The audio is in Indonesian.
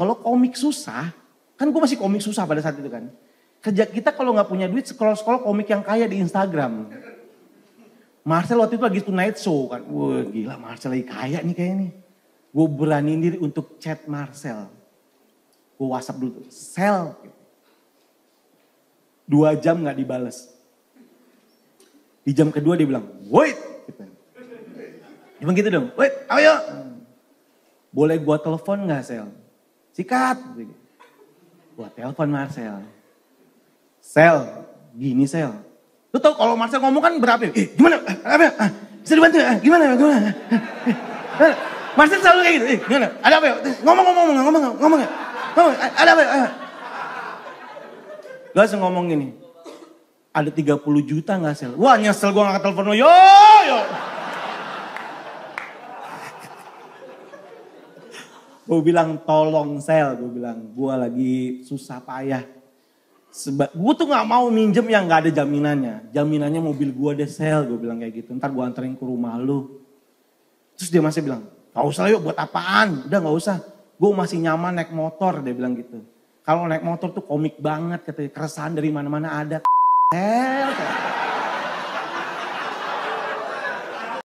Kalau komik susah, kan gue masih komik susah pada saat itu kan. Kerja kita kalau nggak punya duit scroll-scroll komik yang kaya di Instagram. Marcel waktu itu lagi tonight show kan. Wah gila Marcel lagi kaya nih kayaknya nih. Gue berani diri untuk chat Marcel. Gue whatsapp dulu, sel. Dua jam gak dibales. Di jam kedua dia bilang, wait. Gitu. Emang gitu dong, wait, ayo. Boleh gue telepon gak sel? sikat. Gua telepon Marcel. Sel, gini Sel. Lu tau kalau Marcel ngomong kan berapa? Eh, gimana? Apa? Ah, bisa dibantu? Ah, gimana? Gimana? Eh, Marcel selalu kayak gitu. Eh, gimana? Ada apa ya? Ngomong, ngomong, ngomong, ngomong, ngomong. Ngomong, ada apa ya? Ah. Gak usah ngomong gini. Ada 30 juta gak Sel? Wah nyesel gue gak telepon lo. Yo, yo. gue bilang tolong sel, gue bilang gue lagi susah payah. sebab gue tuh nggak mau minjem yang nggak ada jaminannya. Jaminannya mobil gue deh sel, gue bilang kayak gitu. Ntar gue anterin ke rumah lu. Terus dia masih bilang, gak usah yuk buat apaan, udah nggak usah. Gue masih nyaman naik motor, dia bilang gitu. Kalau naik motor tuh komik banget, katanya keresahan dari mana-mana ada. Sel,